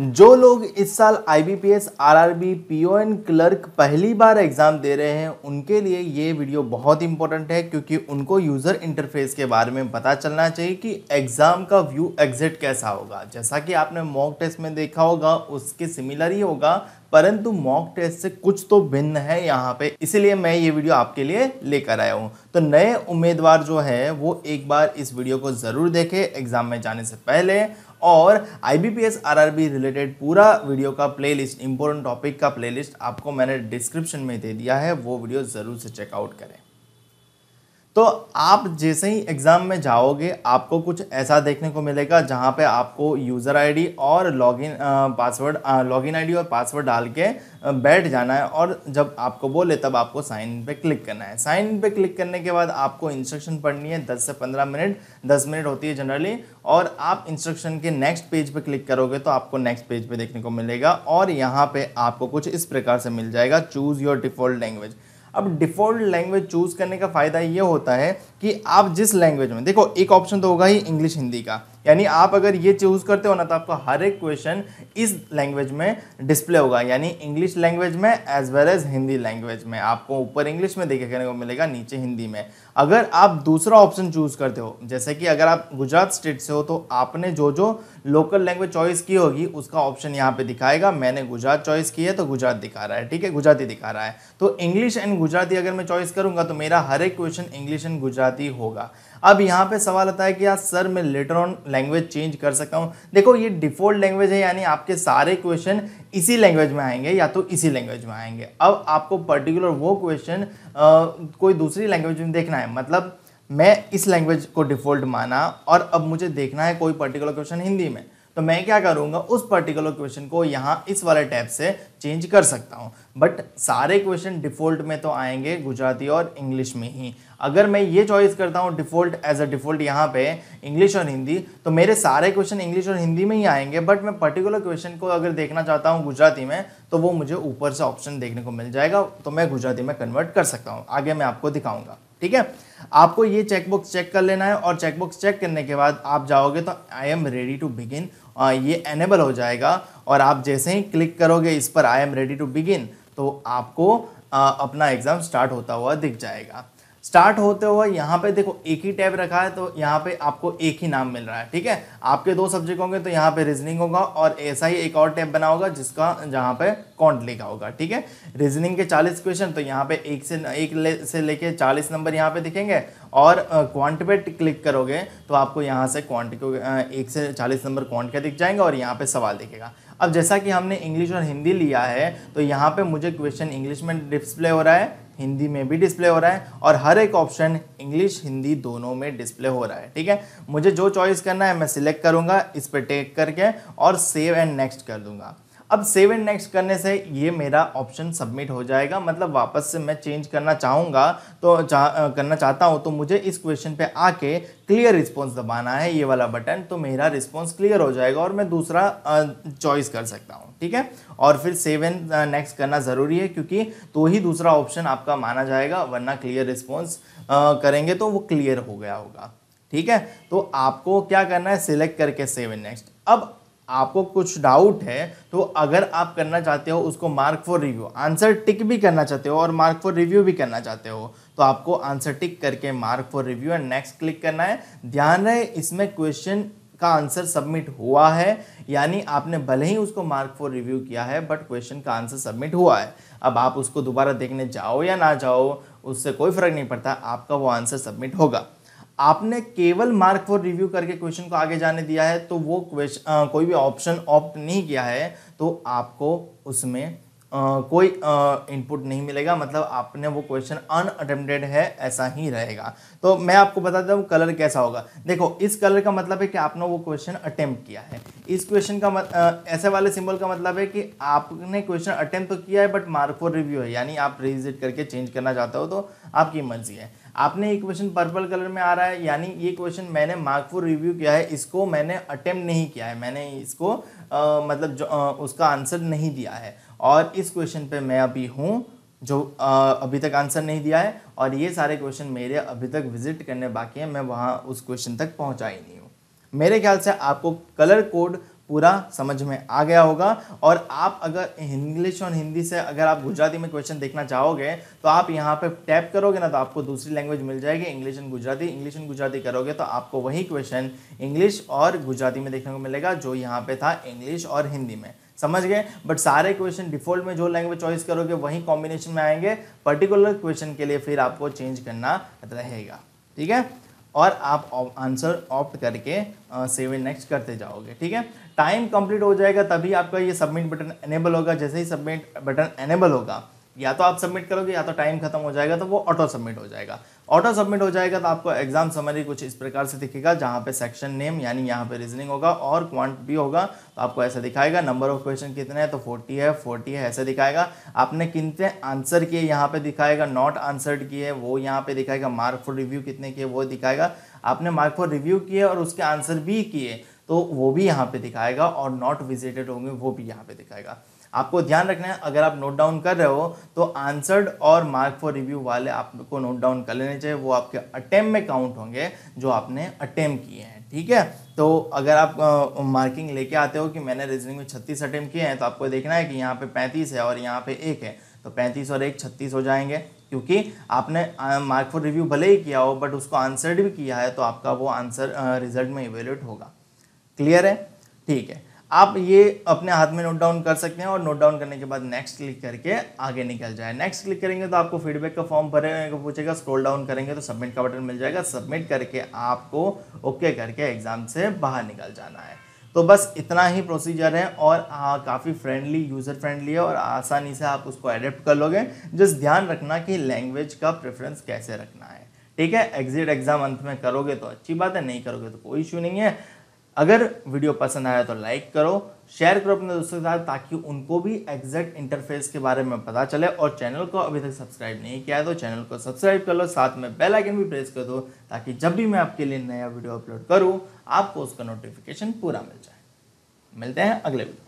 जो लोग इस साल I B P S R R B P O N clerk पहली बार एग्ज़ाम दे रहे हैं उनके लिए ये वीडियो बहुत इंपॉर्टेंट है क्योंकि उनको यूज़र इंटरफेस के बारे में पता चलना चाहिए कि एग्ज़ाम का व्यू एग्जिट कैसा होगा जैसा कि आपने मॉक टेस्ट में देखा होगा उसके सिमिलर ही होगा परंतु मॉक टेस्ट से कुछ तो भिन्न है यहाँ पे इसीलिए मैं ये वीडियो आपके लिए लेकर आया हूँ तो नए उम्मीदवार जो है वो एक बार इस वीडियो को ज़रूर देखें एग्ज़ाम में जाने से पहले और I B P S R R B related पूरा वीडियो का प्लेलिस्ट इंपॉर्टेंट टॉपिक का प्लेलिस्ट आपको मैंने डिस्क्रिप्शन में दे दिया है वो वीडियो ज़रूर से चेकआउट करें तो आप जैसे ही एग्ज़ाम में जाओगे आपको कुछ ऐसा देखने को मिलेगा जहाँ पे आपको यूज़र आईडी और लॉगिन पासवर्ड लॉगिन आईडी और पासवर्ड डाल के बैठ जाना है और जब आपको बोले तब आपको साइन पे क्लिक करना है साइन पे क्लिक करने के बाद आपको इंस्ट्रक्शन पढ़नी है 10 से 15 मिनट 10 मिनट होती है जनरली और आप इंस्ट्रक्शन के नेक्स्ट पेज पे क्लिक करोगे तो आपको नेक्स्ट पेज पे देखने को मिलेगा और यहाँ पर आपको कुछ इस प्रकार से मिल जाएगा चूज़ योर डिफ़ॉल्ट लैंग्वेज अब डिफ़ॉल्ट लैंग्वेज चूज़ करने का फ़ायदा ये होता है कि आप जिस लैंग्वेज में देखो एक ऑप्शन तो होगा ही इंग्लिश हिंदी का यानी आप अगर ये चूज़ करते हो ना तो आपका हर एक क्वेश्चन इस लैंग्वेज में डिस्प्ले होगा यानी इंग्लिश लैंग्वेज में as well as Hindi language में आपको ऊपर इंग्लिश में देखने को मिलेगा नीचे हिंदी में अगर आप दूसरा ऑप्शन चूज़ करते हो जैसे कि अगर आप गुजरात स्टेट से हो तो आपने जो जो लोकल लैंग्वेज चॉइस की होगी उसका ऑप्शन यहाँ पे दिखाएगा मैंने गुजरात चॉइस की है तो गुजरात दिखा रहा है ठीक है गुजराती दिखा रहा है तो इंग्लिश एंड गुजराती अगर मैं चॉइस करूंगा तो मेरा हर एक क्वेश्चन इंग्लिश एंड गुजराती होगा अब यहाँ पे सवाल आता है कि यार सर मैं लेटर ऑन लैंग्वेज चेंज कर सकता हूँ देखो ये डिफ़ॉल्ट लैंग्वेज है यानी आपके सारे क्वेश्चन इसी लैंग्वेज में आएंगे या तो इसी लैंग्वेज में आएंगे अब आपको पर्टिकुलर वो क्वेश्चन कोई दूसरी लैंग्वेज में देखना है मतलब मैं इस लैंग्वेज को डिफ़ॉल्ट माना और अब मुझे देखना है कोई पर्टिकुलर क्वेश्चन हिंदी में तो मैं क्या करूँगा उस पर्टिकुलर क्वेश्चन को यहाँ इस वाले टैब से चेंज कर सकता हूँ बट सारे क्वेश्चन डिफ़ॉल्ट में तो आएंगे गुजराती और इंग्लिश में ही अगर मैं ये चॉइस करता हूँ डिफ़ॉल्ट एज अ डिफ़ॉल्ट यहाँ पे इंग्लिश और हिंदी तो मेरे सारे क्वेश्चन इंग्लिश और हिंदी में ही आएंगे बट मैं पर्टिकुलर क्वेश्चन को अगर देखना चाहता हूँ गुजराती में तो वो मुझे ऊपर से ऑप्शन देखने को मिल जाएगा तो मैं गुजराती में कन्वर्ट कर सकता हूँ आगे मैं आपको दिखाऊँगा ठीक है आपको ये चेकबुक्स चेक कर लेना है और चेकबुक्स चेक करने के बाद आप जाओगे तो I am ready to begin ये एनेबल हो जाएगा और आप जैसे ही क्लिक करोगे इस पर I am ready to begin तो आपको आ, अपना एग्ज़ाम स्टार्ट होता हुआ दिख जाएगा स्टार्ट होते हुए यहाँ पे देखो एक ही टैब रखा है तो यहाँ पे आपको एक ही नाम मिल रहा है ठीक है आपके दो सब्जेक्ट होंगे तो यहाँ पे रीजनिंग होगा और ऐसा ही एक और टैब बना होगा जिसका जहाँ पे कॉन्ट लिखा होगा ठीक है रीजनिंग के 40 क्वेश्चन तो यहाँ पे एक से एक ले, से लेके 40 नंबर यहाँ पे दिखेंगे और क्वांट पे क्लिक करोगे तो आपको यहाँ से क्वांट एक से चालीस नंबर क्वांट का दिख जाएंगे और यहाँ पे सवाल दिखेगा अब जैसा कि हमने इंग्लिश और हिंदी लिया है तो यहाँ पे मुझे क्वेश्चन इंग्लिश में डिस्प्ले हो रहा है हिंदी में भी डिस्प्ले हो रहा है और हर एक ऑप्शन इंग्लिश हिंदी दोनों में डिस्प्ले हो रहा है ठीक है मुझे जो चॉइस करना है मैं सिलेक्ट करूँगा इस पर टेक करके और सेव एंड नेक्स्ट कर दूंगा अब सेव एंड नेक्स्ट करने से ये मेरा ऑप्शन सबमिट हो जाएगा मतलब वापस से मैं चेंज करना चाहूँगा तो चाह करना चाहता हूँ तो मुझे इस क्वेश्चन पे आके क्लियर रिस्पॉन्स दबाना है ये वाला बटन तो मेरा रिस्पॉन्स क्लियर हो जाएगा और मैं दूसरा चॉइस कर सकता हूँ ठीक है और फिर सेव एंड नेक्स्ट करना ज़रूरी है क्योंकि तो ही दूसरा ऑप्शन आपका माना जाएगा वरना क्लियर रिस्पॉन्स करेंगे तो वो क्लियर हो गया होगा ठीक है तो आपको क्या करना है सिलेक्ट करके सेव एंड नेक्स्ट अब आपको कुछ डाउट है तो अगर आप करना चाहते हो उसको mark for review answer tick भी करना चाहते हो और मार्क फॉर रिव्यू भी करना चाहते हो तो आपको आंसर टिक करके mark for review and next click करना है ध्यान रहे इसमें क्वेश्चन का आंसर सबमिट हुआ है यानी आपने भले ही उसको मार्क फॉर रिव्यू किया है बट क्वेश्चन का आंसर सबमिट हुआ है अब आप उसको दोबारा देखने जाओ या ना जाओ उससे कोई फर्क नहीं पड़ता आपका वो आंसर सबमिट होगा आपने केवल मार्क फॉर रिव्यू करके क्वेश्चन को आगे जाने दिया है तो वो क्वेश्चन कोई भी ऑप्शन ऑप्ट नहीं किया है तो आपको उसमें आ, कोई इनपुट नहीं मिलेगा मतलब आपने वो क्वेश्चन अनअटेम्प्टेड है ऐसा ही रहेगा तो मैं आपको बताता हूँ कलर कैसा होगा देखो इस कलर का मतलब है कि आपने वो क्वेश्चन अटेम्प्ट किया है इस क्वेश्चन का मत, आ, ऐसे वाले सिंबल का मतलब है कि आपने क्वेश्चन अटेम्प्ट तो किया है बट मार्क फॉर रिव्यू है यानी आप रिविजिट करके चेंज करना चाहते हो तो आपकी मर्जी है आपने ये क्वेश्चन पर्पल कलर में आ रहा है यानी ये क्वेश्चन मैंने मार्कफुल रिव्यू किया है इसको मैंने अटेम्प्ट नहीं किया है मैंने इसको आ, मतलब जो, आ, उसका आंसर नहीं दिया है और इस क्वेश्चन पे मैं अभी हूँ जो आ, अभी तक आंसर नहीं दिया है और ये सारे क्वेश्चन मेरे अभी तक विजिट करने बाकी हैं मैं वहाँ उस क्वेश्चन तक पहुँचा ही नहीं हूँ मेरे ख्याल से आपको कलर कोड पूरा समझ में आ गया होगा और आप अगर इंग्लिश और हिंदी से अगर आप गुजराती में क्वेश्चन देखना चाहोगे तो आप यहाँ पे टैप करोगे ना तो आपको दूसरी लैंग्वेज मिल जाएगी English and Gujarati English and Gujarati करोगे तो आपको वही क्वेश्चन इंग्लिश और गुजराती में देखने को मिलेगा जो यहाँ पे था इंग्लिश और हिंदी में समझ गए बट सारे क्वेश्चन डिफॉल्ट में जो लैंग्वेज चॉइस करोगे वही कॉम्बिनेशन में आएंगे पर्टिकुलर क्वेश्चन के लिए फिर आपको चेंज करना रहेगा ठीक है और आप आंसर ऑप्ट करके सेव एंड नेक्स्ट करते जाओगे ठीक है टाइम कंप्लीट हो जाएगा तभी आपका ये सबमिट बटन एनेबल होगा जैसे ही सबमिट बटन एनेबल होगा या तो आप सबमिट करोगे या तो टाइम खत्म हो जाएगा तो वो ऑटो सबमिट हो जाएगा ऑटो सबमिट हो जाएगा तो आपको एग्जाम समरी कुछ इस प्रकार से दिखेगा जहाँ पे सेक्शन नेम यानी यहाँ पे रीजनिंग होगा और क्वांट भी होगा तो आपको ऐसा दिखाएगा नंबर ऑफ क्वेश्चन कितने हैं तो 40 है 40 है ऐसे दिखाएगा आपने कितने आंसर किए यहाँ पे दिखाएगा नॉट आंसर्ड किए वो यहाँ पे दिखाएगा मार्क फॉर रिव्यू कितने किए वो दिखाएगा आपने मार्क फॉर रिव्यू किए और उसके आंसर भी किए तो वो भी यहाँ पे दिखाएगा और नॉट विजिटेड होंगे वो भी यहाँ पे दिखाएगा आपको ध्यान रखना है अगर आप नोट डाउन कर रहे हो तो आंसर्ड और मार्क फॉर रिव्यू वाले आपको नोट डाउन कर लेने चाहिए वो आपके अटैम्प में काउंट होंगे जो आपने अटैम्प किए हैं ठीक है तो अगर आप मार्किंग लेके आते हो कि मैंने रीजनिंग में छत्तीस अटैम्प किए हैं तो आपको देखना है कि यहाँ पे पैंतीस है और यहाँ पे एक है तो पैंतीस और एक छत्तीस हो जाएंगे क्योंकि आपने मार्क फॉर रिव्यू भले ही किया हो बट उसको आंसर्ड भी किया है तो आपका वो आंसर रिजल्ट में इवेल्यूट होगा क्लियर है ठीक है आप ये अपने हाथ में नोट डाउन कर सकते हैं और नोट डाउन करने के बाद नेक्स्ट क्लिक करके आगे निकल जाए नेक्स्ट क्लिक करेंगे तो आपको फीडबैक का फॉर्म भरे पूछेगा स्क्रॉल डाउन करेंगे तो सबमिट का बटन मिल जाएगा सबमिट करके आपको ओके करके एग्ज़ाम से बाहर निकल जाना है तो बस इतना ही प्रोसीजर है और काफ़ी फ्रेंडली यूज़र फ्रेंडली है और आसानी से आप उसको एडेप्ट कर लोगे जस्ट ध्यान रखना कि लैंग्वेज का प्रेफरेंस कैसे रखना है ठीक है एग्जिट एग्ज़ाम अंत में करोगे तो अच्छी बात है नहीं करोगे तो कोई इशू नहीं है अगर वीडियो पसंद आया तो लाइक करो शेयर करो अपने दोस्तों के साथ ताकि उनको भी एग्जैक्ट इंटरफेस के बारे में पता चले और चैनल को अभी तक सब्सक्राइब नहीं किया है तो चैनल को सब्सक्राइब कर लो साथ में बेल आइकन भी प्रेस कर दो ताकि जब भी मैं आपके लिए नया वीडियो अपलोड करूँ आपको उसका नोटिफिकेशन पूरा मिल जाए मिलते हैं अगले वीडियो